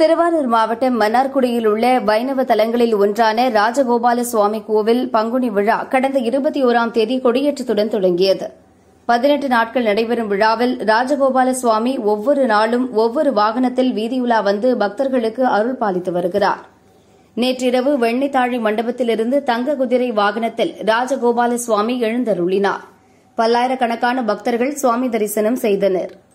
திருவாரூர் மாவட்டம் மன்னார்குடியில் உள்ள வைணவ தலங்களில் ஒன்றான ராஜகோபால சுவாமி கோவில் பங்குனி விழா கடந்த இருபத்தி ஒராம் தேதி கொடியேற்றத்துடன் தொடங்கியது பதினெட்டு நாட்கள் நடைபெறும் விழாவில் ராஜகோபால சுவாமி ஒவ்வொரு நாளும் ஒவ்வொரு வாகனத்தில் வீதியுலா வந்து பக்தர்களுக்கு அருள் பாலித்து வருகிறார் நேற்றிரவு வெண்ணித்தாழி மண்டபத்திலிருந்து தங்க குதிரை வாகனத்தில் ராஜகோபால சுவாமி எழுந்தருளினார் பல்லாயிரக்கணக்கான பக்தர்கள் சுவாமி தரிசனம் செய்தனா்